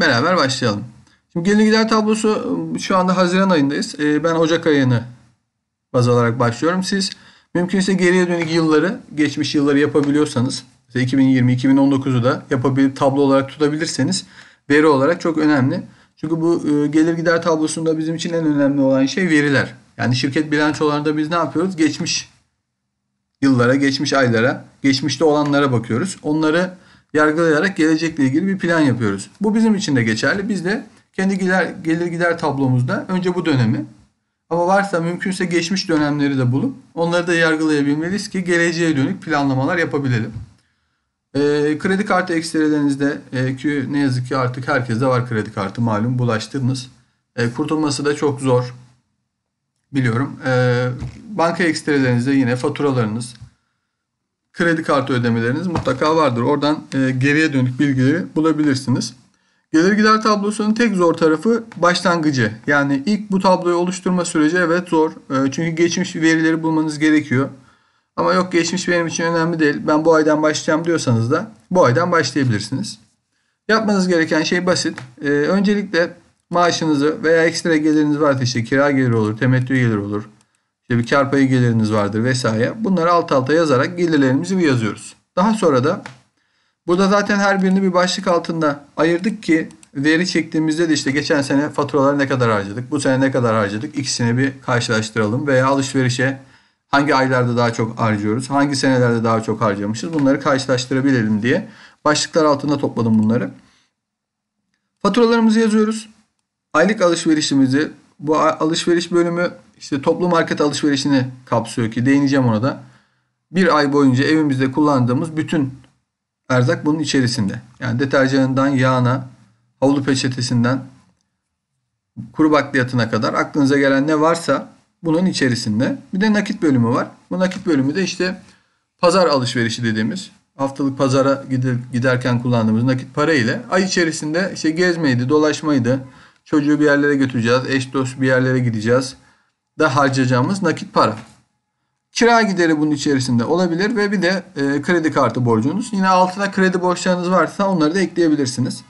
Beraber başlayalım. Şimdi gelir gider tablosu ıı, şu anda Haziran ayındayız. Ee, ben Ocak ayını baz alarak başlıyorum. Siz mümkünse geriye dönük yılları, geçmiş yılları yapabiliyorsanız, 2020-2019'u da yapabilir, tablo olarak tutabilirseniz veri olarak çok önemli. Çünkü bu ıı, gelir gider tablosunda bizim için en önemli olan şey veriler. Yani şirket bilançolarında biz ne yapıyoruz? Geçmiş yıllara, geçmiş aylara, geçmişte olanlara bakıyoruz. Onları yargılayarak gelecekle ilgili bir plan yapıyoruz. Bu bizim için de geçerli. Biz de kendi gider, gelir gider tablomuzda önce bu dönemi ama varsa mümkünse geçmiş dönemleri de bulup onları da yargılayabilmeliyiz ki geleceğe dönük planlamalar yapabilelim. E, kredi kartı ekstrelerinizde e, ki ne yazık ki artık herkeste var kredi kartı malum bulaştınız. E, kurtulması da çok zor biliyorum. E, banka ekstrelerinizde yine faturalarınız, kredi kartı ödemeleriniz mutlaka vardır. Oradan e, geriye dönük bilgileri bulabilirsiniz. Gelir gider tablosunun tek zor tarafı başlangıcı. Yani ilk bu tabloyu oluşturma süreci evet zor. E, çünkü geçmiş verileri bulmanız gerekiyor. Ama yok geçmiş benim için önemli değil. Ben bu aydan başlayacağım diyorsanız da bu aydan başlayabilirsiniz. Yapmanız gereken şey basit. E, öncelikle maaşınızı veya ekstra geliriniz var işte kira geliri olur, temettü geliri olur, işte bir kar payı geliriniz vardır vesaire. Bunları alt alta yazarak gelirlerimizi bir yazıyoruz. Daha sonra da burada zaten her birini bir başlık altında ayırdık ki veri çektiğimizde de işte geçen sene faturaları ne kadar harcadık, bu sene ne kadar harcadık ikisini bir karşılaştıralım veya alışverişe hangi aylarda daha çok harcıyoruz, hangi senelerde daha çok harcamışız bunları karşılaştırabilirim diye başlıklar altında topladım bunları. Faturalarımızı yazıyoruz. Aylık alışverişimizi bu alışveriş bölümü işte toplu market alışverişini kapsıyor ki değineceğim ona da. Bir ay boyunca evimizde kullandığımız bütün erzak bunun içerisinde. Yani deterjanından yağına, havlu peçetesinden kuru bakliyatına kadar aklınıza gelen ne varsa bunun içerisinde. Bir de nakit bölümü var. Bu nakit bölümü de işte pazar alışverişi dediğimiz haftalık pazara giderken kullandığımız nakit para ile ay içerisinde işte gezmeydi, dolaşmaydı, Çocuğu bir yerlere götüreceğiz. Eş dost bir yerlere gideceğiz. Da harcayacağımız nakit para. Kira gideri bunun içerisinde olabilir ve bir de e, kredi kartı borcunuz. Yine altına kredi borçlarınız varsa onları da ekleyebilirsiniz.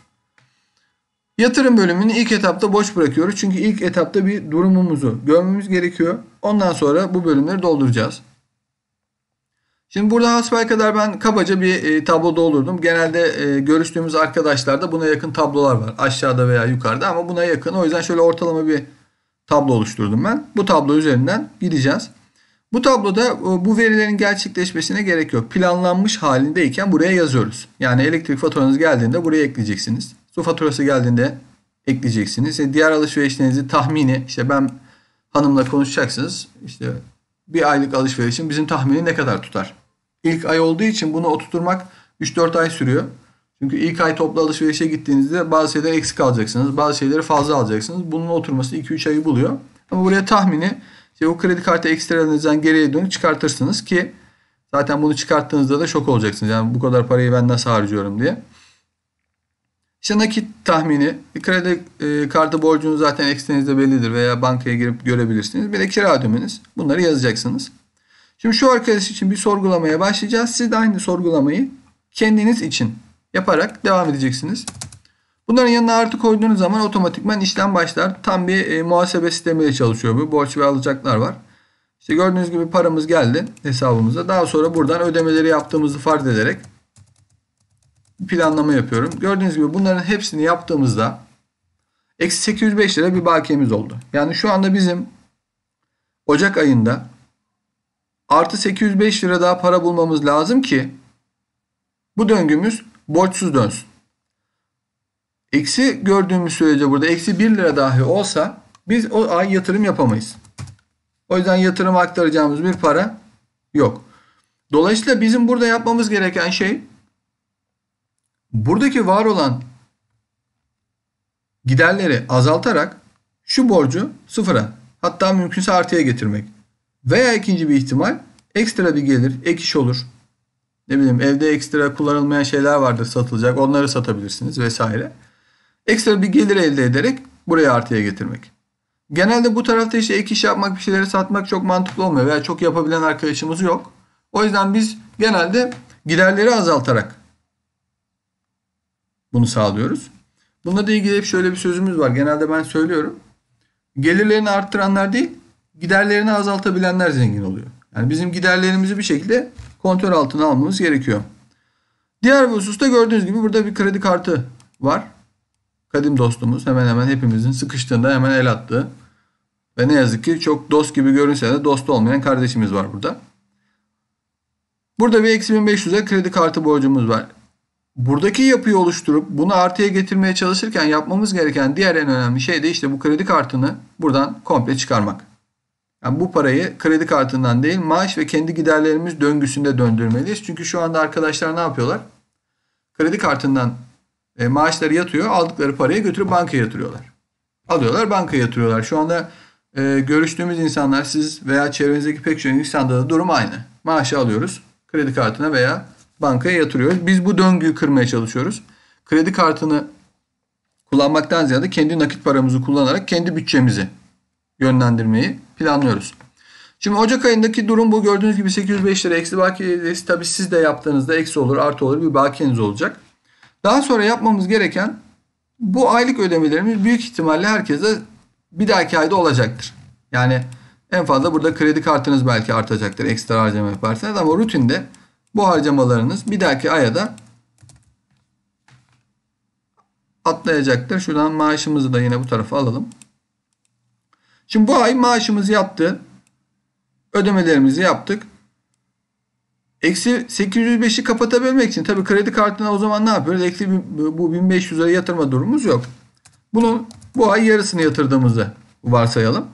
Yatırım bölümünü ilk etapta boş bırakıyoruz. Çünkü ilk etapta bir durumumuzu görmemiz gerekiyor. Ondan sonra bu bölümleri dolduracağız. Şimdi burada kadar ben kabaca bir e, tabloda olurdum. Genelde e, görüştüğümüz arkadaşlarda buna yakın tablolar var. Aşağıda veya yukarıda ama buna yakın. O yüzden şöyle ortalama bir tablo oluşturdum ben. Bu tablo üzerinden gideceğiz. Bu tabloda e, bu verilerin gerçekleşmesine gerek yok. Planlanmış halindeyken buraya yazıyoruz. Yani elektrik faturanız geldiğinde buraya ekleyeceksiniz. Su faturası geldiğinde ekleyeceksiniz. İşte diğer alışverişlerinizi tahmini işte ben hanımla konuşacaksınız. İşte bir aylık alışverişin bizim tahmini ne kadar tutar? İlk ay olduğu için bunu oturtmak 3-4 ay sürüyor. Çünkü ilk ay toplu alışverişe gittiğinizde bazı şeyleri eksik alacaksınız, bazı şeyleri fazla alacaksınız. Bunun oturması 2-3 ayı buluyor. Ama buraya tahmini işte o kredi kartı ekstralarınızdan geriye dönüp çıkartırsınız ki zaten bunu çıkarttığınızda da şok olacaksınız. Yani bu kadar parayı ben nasıl harcıyorum diye. İşte nakit tahmini, kredi e, kartı borcunuz zaten eksenizde bellidir veya bankaya girip görebilirsiniz. Bir de kira ödemeniz. Bunları yazacaksınız. Şimdi şu arkadaş için bir sorgulamaya başlayacağız. Siz de aynı sorgulamayı kendiniz için yaparak devam edeceksiniz. Bunların yanına artı koyduğunuz zaman otomatikman işlem başlar. Tam bir e, muhasebe sistemiyle çalışıyor bu. Borç ve alacaklar var. İşte gördüğünüz gibi paramız geldi hesabımıza. Daha sonra buradan ödemeleri yaptığımızı farz ederek planlama yapıyorum. Gördüğünüz gibi bunların hepsini yaptığımızda eksi 805 lira bir bakiyemiz oldu. Yani şu anda bizim Ocak ayında artı 805 lira daha para bulmamız lazım ki bu döngümüz borçsuz dönsün. Eksi gördüğümüz sürece burada eksi 1 lira dahi olsa biz o ay yatırım yapamayız. O yüzden yatırım aktaracağımız bir para yok. Dolayısıyla bizim burada yapmamız gereken şey buradaki var olan giderleri azaltarak şu borcu sıfıra hatta mümkünse artıya getirmek. Veya ikinci bir ihtimal ekstra bir gelir, ek iş olur. Ne bileyim evde ekstra kullanılmayan şeyler vardır satılacak onları satabilirsiniz vesaire. Ekstra bir gelir elde ederek buraya artıya getirmek. Genelde bu tarafta işte ek iş yapmak, bir şeyleri satmak çok mantıklı olmuyor veya çok yapabilen arkadaşımız yok. O yüzden biz genelde giderleri azaltarak bunu sağlıyoruz. Bununla da ilgili hep şöyle bir sözümüz var. Genelde ben söylüyorum. Gelirlerini arttıranlar değil, giderlerini azaltabilenler zengin oluyor. Yani bizim giderlerimizi bir şekilde kontrol altına almamız gerekiyor. Diğer bir hususta gördüğünüz gibi burada bir kredi kartı var. Kadim dostumuz hemen hemen hepimizin sıkıştığında hemen el attığı ve ne yazık ki çok dost gibi görünse de dost olmayan kardeşimiz var burada. Burada bir eksi 1500'e kredi kartı borcumuz var. Buradaki yapıyı oluşturup bunu artıya getirmeye çalışırken yapmamız gereken diğer en önemli şey de işte bu kredi kartını buradan komple çıkarmak. Yani bu parayı kredi kartından değil maaş ve kendi giderlerimiz döngüsünde döndürmeliyiz. Çünkü şu anda arkadaşlar ne yapıyorlar? Kredi kartından e, maaşları yatıyor. Aldıkları parayı götürüp bankaya yatırıyorlar. Alıyorlar bankaya yatırıyorlar. Şu anda e, görüştüğümüz insanlar siz veya çevrenizdeki pek çok insanda da durum aynı. Maaşı alıyoruz kredi kartına veya bankaya yatırıyoruz. Biz bu döngüyü kırmaya çalışıyoruz. Kredi kartını kullanmaktan ziyade kendi nakit paramızı kullanarak kendi bütçemizi yönlendirmeyi planlıyoruz. Şimdi Ocak ayındaki durum bu. Gördüğünüz gibi 805 lira eksi bakiyesi tabi siz de yaptığınızda eksi olur artı olur bir bakiyeniz olacak. Daha sonra yapmamız gereken bu aylık ödemelerimiz büyük ihtimalle herkese bir dahaki ayda olacaktır. Yani en fazla burada kredi kartınız belki artacaktır ekstra harcama yaparsanız ama rutinde bu harcamalarınız bir dahaki aya da atlayacaktır. Şuradan maaşımızı da yine bu tarafa alalım. Şimdi bu ay maaşımız yattı. Ödemelerimizi yaptık. Eksi 805'i kapatabilmek için tabii kredi kartına o zaman ne yapıyoruz? Eksi bu 1500'e yatırma durumumuz yok. Bunun bu ay yarısını yatırdığımızı varsayalım.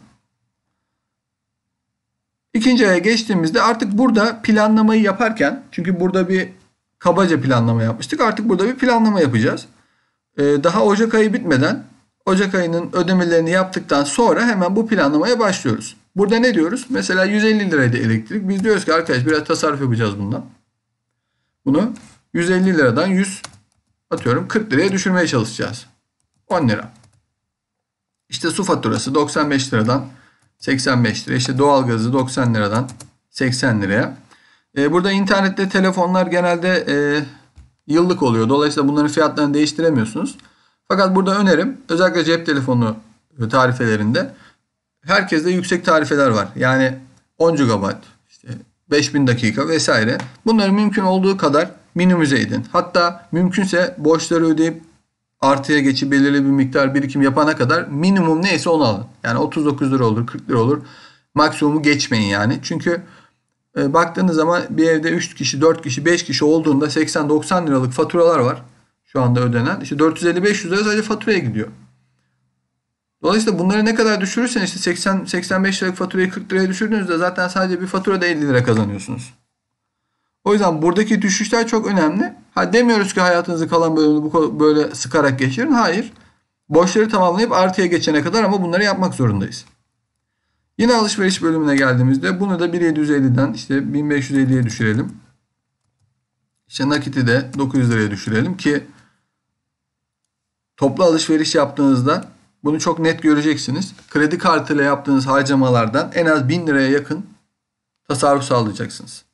İkinci aya geçtiğimizde artık burada planlamayı yaparken çünkü burada bir kabaca planlama yapmıştık. Artık burada bir planlama yapacağız. Ee, daha Ocak ayı bitmeden Ocak ayının ödemelerini yaptıktan sonra hemen bu planlamaya başlıyoruz. Burada ne diyoruz? Mesela 150 liraydı elektrik. Biz diyoruz ki arkadaş biraz tasarruf yapacağız bundan. Bunu 150 liradan 100 atıyorum 40 liraya düşürmeye çalışacağız. 10 lira. İşte su faturası 95 liradan 85 lira. İşte doğalgazı 90 liradan 80 liraya. E, burada internette telefonlar genelde e, yıllık oluyor. Dolayısıyla bunların fiyatlarını değiştiremiyorsunuz. Fakat burada önerim özellikle cep telefonu tarifelerinde herkeste yüksek tarifeler var. Yani 10 GB, işte 5000 dakika vesaire. Bunları mümkün olduğu kadar minimize edin. Hatta mümkünse borçları ödeyip artıya geçi belirli bir miktar birikim yapana kadar minimum neyse onu alın. Yani 39 lira olur 40 lira olur. Maksimumu geçmeyin yani. Çünkü e, baktığınız zaman bir evde 3 kişi 4 kişi 5 kişi olduğunda 80-90 liralık faturalar var. Şu anda ödenen. İşte 450-500 lira sadece faturaya gidiyor. Dolayısıyla bunları ne kadar düşürürseniz işte 80 85 liralık faturayı 40 liraya düşürdüğünüzde zaten sadece bir faturada 50 lira kazanıyorsunuz. O yüzden buradaki düşüşler çok önemli. Ha demiyoruz ki hayatınızı kalan bölümünü bu böyle sıkarak geçirin. Hayır. Boşları tamamlayıp artıya geçene kadar ama bunları yapmak zorundayız. Yine alışveriş bölümüne geldiğimizde bunu da 1750'den işte 1550'ye düşürelim. İşte nakiti de 900 liraya düşürelim ki toplu alışveriş yaptığınızda bunu çok net göreceksiniz. Kredi kartıyla yaptığınız harcamalardan en az 1000 liraya yakın tasarruf sağlayacaksınız.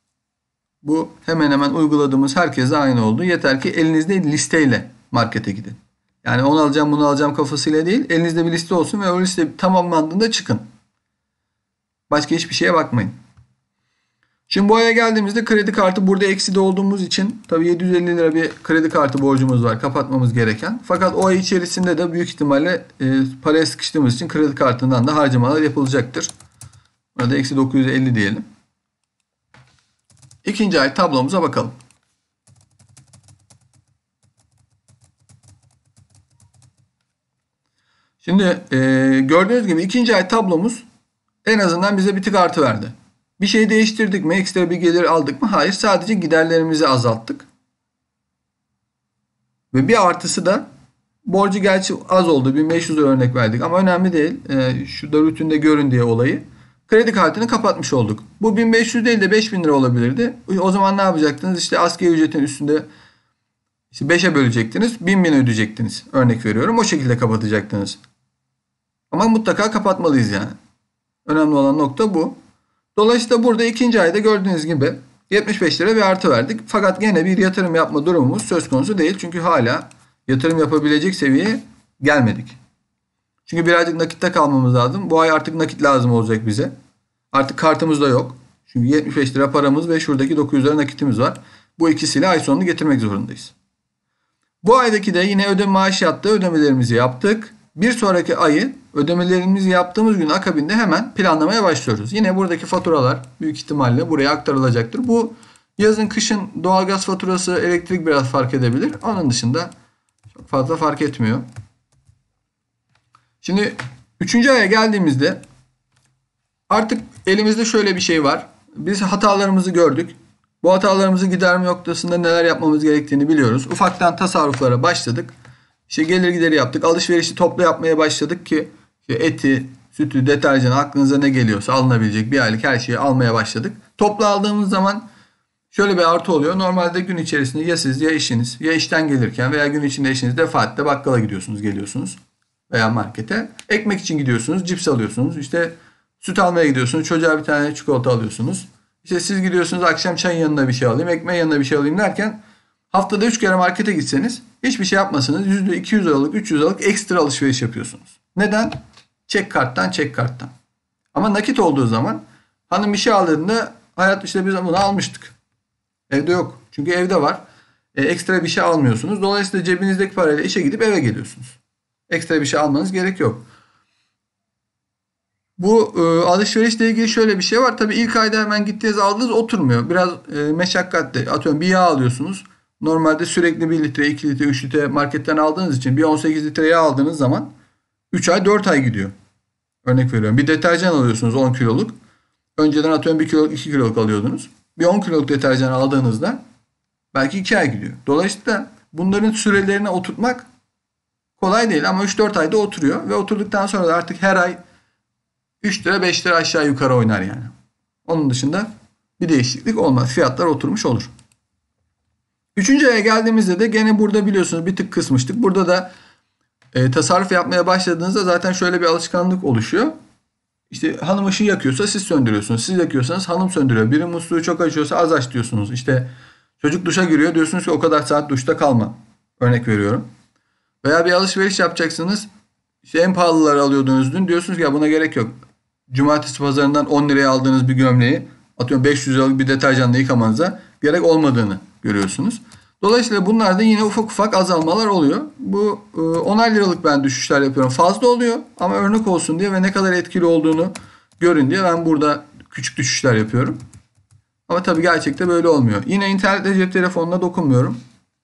Bu hemen hemen uyguladığımız herkese aynı oldu. Yeter ki elinizde listeyle markete gidin. Yani onu alacağım bunu alacağım kafasıyla değil. Elinizde bir liste olsun ve o liste tamamlandığında çıkın. Başka hiçbir şeye bakmayın. Şimdi bu aya geldiğimizde kredi kartı burada eksi de olduğumuz için tabii 750 lira bir kredi kartı borcumuz var kapatmamız gereken. Fakat o ay içerisinde de büyük ihtimalle e, paraya sıkıştığımız için kredi kartından da harcamalar yapılacaktır. Burada eksi 950 diyelim. İkinci ay tablomuza bakalım. Şimdi e, gördüğünüz gibi ikinci ay tablomuz en azından bize bir tık artı verdi. Bir şey değiştirdik mi? Ekstra bir gelir aldık mı? Hayır. Sadece giderlerimizi azalttık. Ve bir artısı da borcu gerçi az oldu. 1500 örnek verdik ama önemli değil. E, şurada rutinde görün diye olayı kredi kartını kapatmış olduk. Bu 1500 değil de 5000 lira olabilirdi. O zaman ne yapacaktınız? İşte asgari ücretin üstünde işte 5'e bölecektiniz. 1000 bin ödeyecektiniz. Örnek veriyorum. O şekilde kapatacaktınız. Ama mutlaka kapatmalıyız yani. Önemli olan nokta bu. Dolayısıyla burada ikinci ayda gördüğünüz gibi 75 lira bir artı verdik. Fakat gene bir yatırım yapma durumumuz söz konusu değil. Çünkü hala yatırım yapabilecek seviyeye gelmedik. Çünkü birazcık nakitte kalmamız lazım. Bu ay artık nakit lazım olacak bize. Artık kartımız da yok. Çünkü 75 lira paramız ve şuradaki 900 lira nakitimiz var. Bu ikisiyle ay sonunu getirmek zorundayız. Bu aydaki de yine ödeme maaş yattı ödemelerimizi yaptık. Bir sonraki ayı ödemelerimizi yaptığımız gün akabinde hemen planlamaya başlıyoruz. Yine buradaki faturalar büyük ihtimalle buraya aktarılacaktır. Bu yazın kışın doğalgaz faturası elektrik biraz fark edebilir. Onun dışında çok fazla fark etmiyor. Şimdi 3. aya geldiğimizde artık elimizde şöyle bir şey var. Biz hatalarımızı gördük. Bu hatalarımızı giderme noktasında neler yapmamız gerektiğini biliyoruz. Ufaktan tasarruflara başladık. İşte gelir gideri yaptık. Alışverişi toplu yapmaya başladık ki işte eti, sütü, deterjanı aklınıza ne geliyorsa alınabilecek bir aylık her şeyi almaya başladık. Toplu aldığımız zaman şöyle bir artı oluyor. Normalde gün içerisinde ya siz ya eşiniz ya işten gelirken veya gün içinde eşiniz defaatle bakkala gidiyorsunuz geliyorsunuz veya markete. Ekmek için gidiyorsunuz, cips alıyorsunuz. İşte süt almaya gidiyorsunuz, çocuğa bir tane çikolata alıyorsunuz. İşte siz gidiyorsunuz akşam çayın yanına bir şey alayım, ekmeğin yanına bir şey alayım derken haftada 3 kere markete gitseniz hiçbir şey yapmasanız %200 liralık, 300 liralık ekstra alışveriş yapıyorsunuz. Neden? Çek karttan, çek karttan. Ama nakit olduğu zaman hanım bir şey aldığında hayat işte biz bunu almıştık. Evde yok. Çünkü evde var. E, ekstra bir şey almıyorsunuz. Dolayısıyla cebinizdeki parayla işe gidip eve geliyorsunuz. Ekstra bir şey almanız gerek yok. Bu e, alışverişle ilgili şöyle bir şey var. Tabii ilk ayda hemen gittiğiniz aldınız oturmuyor. Biraz e, meşakkatli. Atıyorum bir yağ alıyorsunuz. Normalde sürekli 1 litre, 2 litre, 3 litre marketten aldığınız için bir 18 litre yağ aldığınız zaman 3 ay 4 ay gidiyor. Örnek veriyorum. Bir deterjan alıyorsunuz 10 kiloluk. Önceden atıyorum 1 kiloluk 2 kiloluk alıyordunuz. Bir 10 kiloluk deterjan aldığınızda belki 2 ay gidiyor. Dolayısıyla bunların sürelerine oturtmak kolay değil ama 3-4 ayda oturuyor ve oturduktan sonra da artık her ay 3 lira 5 lira aşağı yukarı oynar yani. Onun dışında bir değişiklik olmaz. Fiyatlar oturmuş olur. Üçüncü aya geldiğimizde de gene burada biliyorsunuz bir tık kısmıştık. Burada da e, tasarruf yapmaya başladığınızda zaten şöyle bir alışkanlık oluşuyor. İşte hanım ışığı yakıyorsa siz söndürüyorsunuz. Siz yakıyorsanız hanım söndürüyor. Biri musluğu çok açıyorsa az aç diyorsunuz. İşte çocuk duşa giriyor diyorsunuz ki o kadar saat duşta kalma. Örnek veriyorum. Veya bir alışveriş yapacaksınız. İşte en pahalıları alıyordunuz dün. Diyorsunuz ki ya buna gerek yok. Cumartesi pazarından 10 liraya aldığınız bir gömleği atıyorum 500 liralık bir deterjanla yıkamanıza gerek olmadığını görüyorsunuz. Dolayısıyla bunlarda yine ufak ufak azalmalar oluyor. Bu 10 e, liralık ben düşüşler yapıyorum. Fazla oluyor ama örnek olsun diye ve ne kadar etkili olduğunu görün diye ben burada küçük düşüşler yapıyorum. Ama tabii gerçekte böyle olmuyor. Yine internette cep telefonuna dokunmuyorum.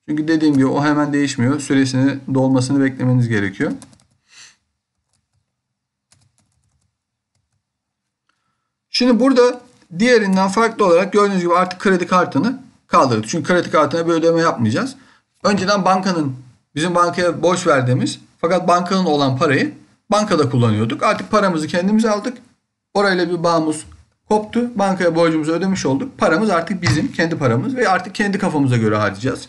Çünkü dediğim gibi o hemen değişmiyor. Süresini dolmasını beklemeniz gerekiyor. Şimdi burada diğerinden farklı olarak gördüğünüz gibi artık kredi kartını kaldırdık. Çünkü kredi kartına bir ödeme yapmayacağız. Önceden bankanın bizim bankaya borç verdiğimiz fakat bankanın olan parayı bankada kullanıyorduk. Artık paramızı kendimiz aldık. Orayla bir bağımız koptu. Bankaya borcumuzu ödemiş olduk. Paramız artık bizim kendi paramız ve artık kendi kafamıza göre harcayacağız.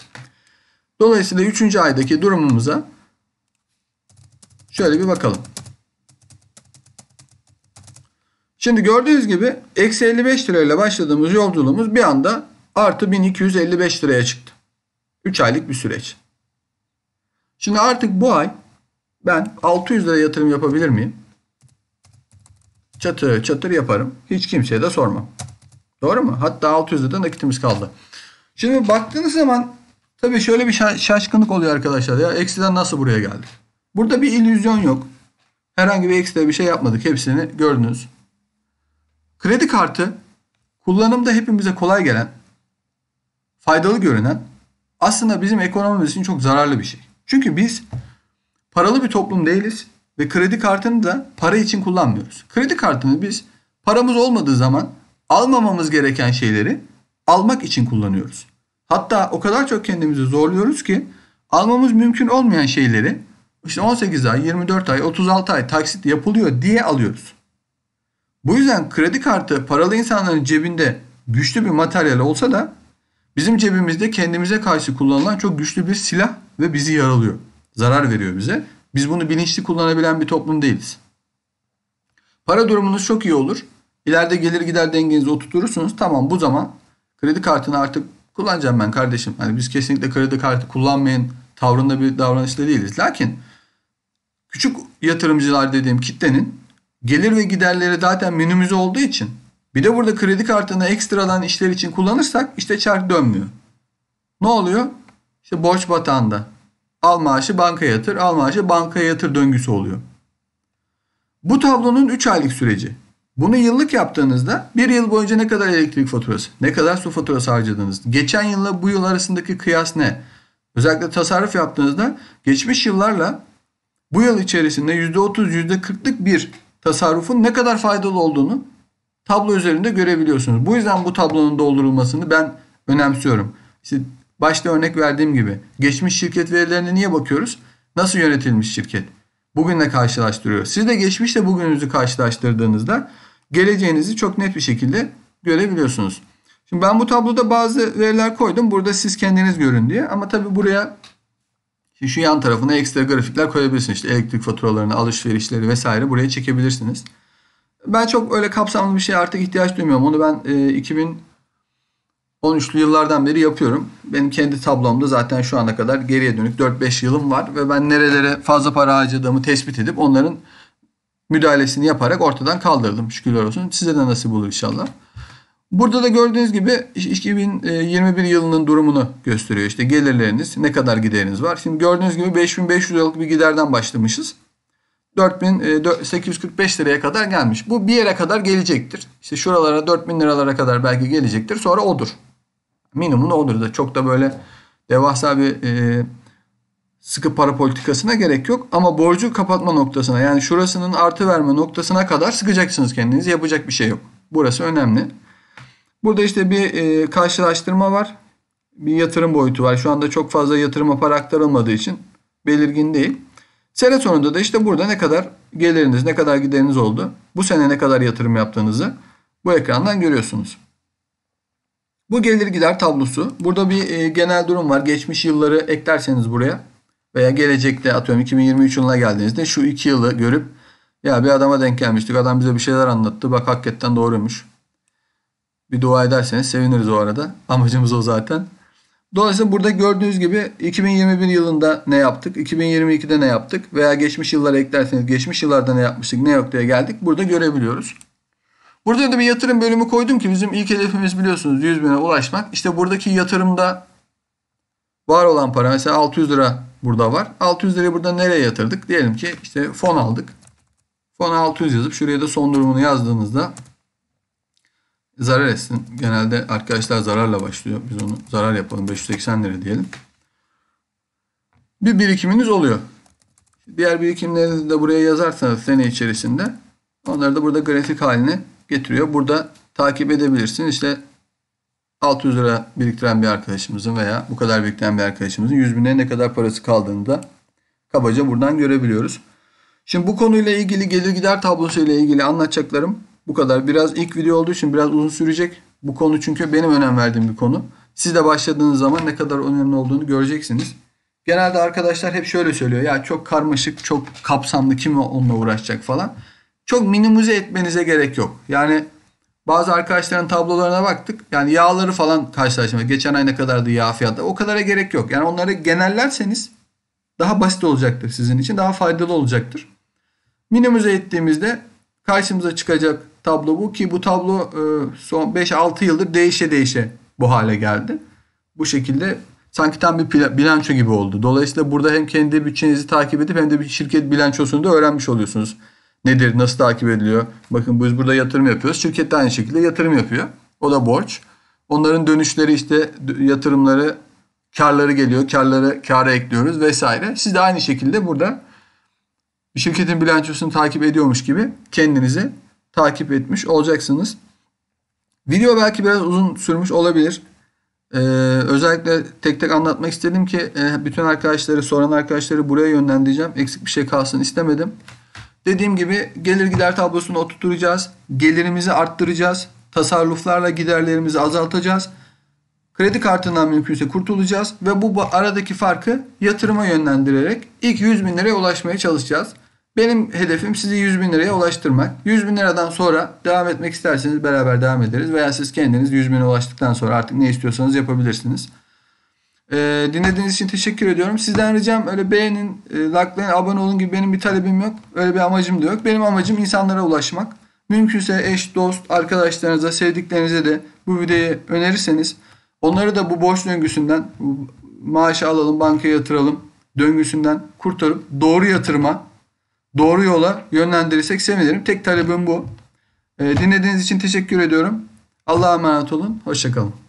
Dolayısıyla 3. aydaki durumumuza şöyle bir bakalım. Şimdi gördüğünüz gibi eksi 55 lirayla başladığımız yolculuğumuz bir anda artı 1255 liraya çıktı. 3 aylık bir süreç. Şimdi artık bu ay ben 600 lira yatırım yapabilir miyim? Çatır çatır yaparım. Hiç kimseye de sormam. Doğru mu? Hatta 600 lira nakitimiz kaldı. Şimdi baktığınız zaman Tabii şöyle bir şaşkınlık oluyor arkadaşlar ya. Eksiden nasıl buraya geldi? Burada bir illüzyon yok. Herhangi bir ekstra bir şey yapmadık. Hepsini gördünüz. Kredi kartı kullanımda hepimize kolay gelen, faydalı görünen aslında bizim ekonomimiz için çok zararlı bir şey. Çünkü biz paralı bir toplum değiliz ve kredi kartını da para için kullanmıyoruz. Kredi kartını biz paramız olmadığı zaman almamamız gereken şeyleri almak için kullanıyoruz. Hatta o kadar çok kendimizi zorluyoruz ki almamız mümkün olmayan şeyleri işte 18 ay, 24 ay, 36 ay taksit yapılıyor diye alıyoruz. Bu yüzden kredi kartı paralı insanların cebinde güçlü bir materyal olsa da bizim cebimizde kendimize karşı kullanılan çok güçlü bir silah ve bizi yaralıyor. Zarar veriyor bize. Biz bunu bilinçli kullanabilen bir toplum değiliz. Para durumunuz çok iyi olur. İleride gelir gider dengenizi oturtursunuz. Tamam bu zaman kredi kartını artık kullanacağım ben kardeşim. Hani biz kesinlikle kredi kartı kullanmayın tavrında bir davranışta değiliz. Lakin küçük yatırımcılar dediğim kitlenin gelir ve giderleri zaten minimize olduğu için bir de burada kredi kartını ekstradan işler için kullanırsak işte çark dönmüyor. Ne oluyor? İşte borç batağında. Al maaşı bankaya yatır, al maaşı bankaya yatır döngüsü oluyor. Bu tablonun 3 aylık süreci. Bunu yıllık yaptığınızda bir yıl boyunca ne kadar elektrik faturası, ne kadar su faturası harcadınız, geçen yılla bu yıl arasındaki kıyas ne? Özellikle tasarruf yaptığınızda geçmiş yıllarla bu yıl içerisinde %30, %40'lık bir tasarrufun ne kadar faydalı olduğunu tablo üzerinde görebiliyorsunuz. Bu yüzden bu tablonun doldurulmasını ben önemsiyorum. İşte başta örnek verdiğim gibi geçmiş şirket verilerine niye bakıyoruz? Nasıl yönetilmiş şirket? Bugünle karşılaştırıyor. Siz de geçmişle bugününüzü karşılaştırdığınızda geleceğinizi çok net bir şekilde görebiliyorsunuz. Şimdi ben bu tabloda bazı veriler koydum. Burada siz kendiniz görün diye. Ama tabii buraya şu yan tarafına ekstra grafikler koyabilirsiniz. İşte elektrik faturalarını, alışverişleri vesaire buraya çekebilirsiniz. Ben çok öyle kapsamlı bir şey artık ihtiyaç duymuyorum. Onu ben e, 2013'lü yıllardan beri yapıyorum. Benim kendi tablomda zaten şu ana kadar geriye dönük 4-5 yılım var. Ve ben nerelere fazla para harcadığımı tespit edip onların müdahalesini yaparak ortadan kaldırdım şükürler olsun. Size de nasip olur inşallah. Burada da gördüğünüz gibi 2021 e, yılının durumunu gösteriyor. İşte gelirleriniz, ne kadar gideriniz var. Şimdi gördüğünüz gibi 5500 liralık bir giderden başlamışız. 4845 e, liraya kadar gelmiş. Bu bir yere kadar gelecektir. İşte şuralara 4000 liralara kadar belki gelecektir. Sonra odur. Minimum odur da çok da böyle devasa bir e, sıkı para politikasına gerek yok ama borcu kapatma noktasına yani şurasının artı verme noktasına kadar sıkacaksınız kendinizi yapacak bir şey yok. Burası önemli. Burada işte bir e, karşılaştırma var. Bir yatırım boyutu var. Şu anda çok fazla yatırıma para aktarılmadığı için belirgin değil. Sene sonunda da işte burada ne kadar geliriniz, ne kadar gideriniz oldu. Bu sene ne kadar yatırım yaptığınızı bu ekrandan görüyorsunuz. Bu gelir gider tablosu. Burada bir e, genel durum var. Geçmiş yılları eklerseniz buraya veya gelecekte atıyorum 2023 yılına geldiğinizde şu iki yılı görüp ya bir adama denk gelmiştik. Adam bize bir şeyler anlattı. Bak hakikaten doğruymuş. Bir dua ederseniz seviniriz o arada. Amacımız o zaten. Dolayısıyla burada gördüğünüz gibi 2021 yılında ne yaptık? 2022'de ne yaptık? Veya geçmiş yıllara eklerseniz geçmiş yıllarda ne yapmıştık? Ne yok diye geldik. Burada görebiliyoruz. Burada da bir yatırım bölümü koydum ki bizim ilk hedefimiz biliyorsunuz 100 bine ulaşmak. İşte buradaki yatırımda var olan para mesela 600 lira burada var. 600 lirayı burada nereye yatırdık? Diyelim ki işte fon aldık. Fona 600 yazıp şuraya da son durumunu yazdığınızda zarar etsin. Genelde arkadaşlar zararla başlıyor. Biz onu zarar yapalım. 580 lira diyelim. Bir birikiminiz oluyor. Diğer birikimlerinizi de buraya yazarsanız sene içerisinde onları da burada grafik haline getiriyor. Burada takip edebilirsiniz. İşte 600 lira biriktiren bir arkadaşımızın veya bu kadar biriktiren bir arkadaşımızın 100 bine ne kadar parası kaldığını da kabaca buradan görebiliyoruz. Şimdi bu konuyla ilgili gelir gider tablosu ile ilgili anlatacaklarım bu kadar. Biraz ilk video olduğu için biraz uzun sürecek. Bu konu çünkü benim önem verdiğim bir konu. Siz de başladığınız zaman ne kadar önemli olduğunu göreceksiniz. Genelde arkadaşlar hep şöyle söylüyor. Ya çok karmaşık, çok kapsamlı kim onunla uğraşacak falan. Çok minimize etmenize gerek yok. Yani bazı arkadaşların tablolarına baktık. Yani yağları falan karşılaştırmak. Geçen ay ne kadardı yağ fiyatı. O kadara gerek yok. Yani onları genellerseniz daha basit olacaktır sizin için. Daha faydalı olacaktır. Minimize ettiğimizde karşımıza çıkacak tablo bu ki bu tablo e, son 5-6 yıldır değişe değişe bu hale geldi. Bu şekilde sanki tam bir bilanço gibi oldu. Dolayısıyla burada hem kendi bütçenizi takip edip hem de bir şirket bilançosunu da öğrenmiş oluyorsunuz nedir, nasıl takip ediliyor? Bakın biz burada yatırım yapıyoruz. Şirket de aynı şekilde yatırım yapıyor. O da borç. Onların dönüşleri işte yatırımları, karları geliyor. Karları kara ekliyoruz vesaire. Siz de aynı şekilde burada bir şirketin bilançosunu takip ediyormuş gibi kendinizi takip etmiş olacaksınız. Video belki biraz uzun sürmüş olabilir. Ee, özellikle tek tek anlatmak istedim ki e, bütün arkadaşları, soran arkadaşları buraya yönlendireceğim. Eksik bir şey kalsın istemedim. Dediğim gibi gelir gider tablosunu oturtacağız. Gelirimizi arttıracağız. Tasarruflarla giderlerimizi azaltacağız. Kredi kartından mümkünse kurtulacağız ve bu aradaki farkı yatırıma yönlendirerek ilk 100 bin liraya ulaşmaya çalışacağız. Benim hedefim sizi 100 bin liraya ulaştırmak. 100 bin liradan sonra devam etmek isterseniz beraber devam ederiz. Veya siz kendiniz 100 bine ulaştıktan sonra artık ne istiyorsanız yapabilirsiniz. E, dinlediğiniz için teşekkür ediyorum. Sizden ricam öyle beğenin, e, likelayın, abone olun gibi benim bir talebim yok. Öyle bir amacım da yok. Benim amacım insanlara ulaşmak. Mümkünse eş, dost, arkadaşlarınıza, sevdiklerinize de bu videoyu önerirseniz onları da bu borç döngüsünden maaşı alalım, bankaya yatıralım döngüsünden kurtarıp doğru yatırıma, doğru yola yönlendirirsek sevinirim. Tek talebim bu. Ee, dinlediğiniz için teşekkür ediyorum. Allah'a emanet olun. Hoşçakalın.